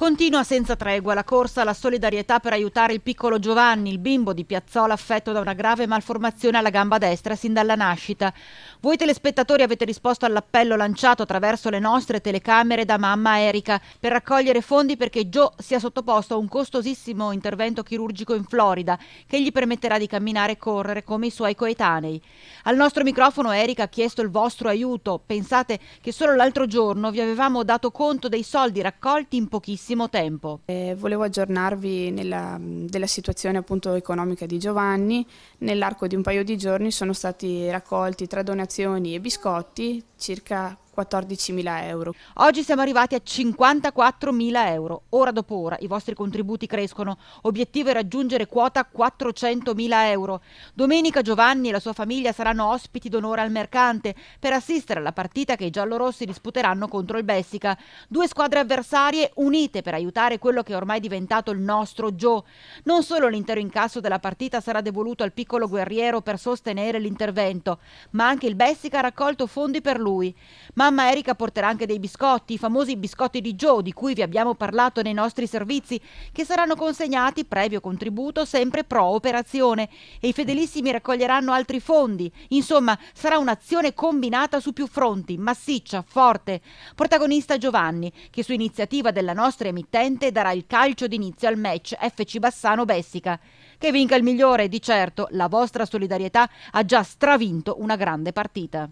Continua senza tregua la corsa alla solidarietà per aiutare il piccolo Giovanni, il bimbo di Piazzola affetto da una grave malformazione alla gamba destra sin dalla nascita. Voi telespettatori avete risposto all'appello lanciato attraverso le nostre telecamere da mamma Erika per raccogliere fondi perché Joe sia sottoposto a un costosissimo intervento chirurgico in Florida che gli permetterà di camminare e correre come i suoi coetanei. Al nostro microfono Erika ha chiesto il vostro aiuto. Pensate che solo l'altro giorno vi avevamo dato conto dei soldi raccolti in pochissimi pochissimo tempo. Eh, volevo aggiornarvi nella, della situazione appunto economica di Giovanni. Nell'arco di un paio di giorni sono stati raccolti tra donazioni e biscotti circa 14.000 euro. Oggi siamo arrivati a 54.000 euro. Ora dopo ora i vostri contributi crescono. Obiettivo è raggiungere quota 400.000 euro. Domenica Giovanni e la sua famiglia saranno ospiti d'onore al mercante per assistere alla partita che i giallorossi disputeranno contro il Bessica. Due squadre avversarie unite per aiutare quello che è ormai diventato il nostro Joe. Non solo l'intero incasso della partita sarà devoluto al piccolo guerriero per sostenere l'intervento, ma anche il Bessica ha raccolto fondi per lui. Ma mamma Erika porterà anche dei biscotti, i famosi biscotti di Joe di cui vi abbiamo parlato nei nostri servizi, che saranno consegnati previo contributo sempre pro operazione e i fedelissimi raccoglieranno altri fondi. Insomma, sarà un'azione combinata su più fronti, massiccia, forte. Protagonista Giovanni, che su iniziativa della nostra emittente darà il calcio d'inizio al match FC Bassano Bessica. Che vinca il migliore, di certo, la vostra solidarietà ha già stravinto una grande partita.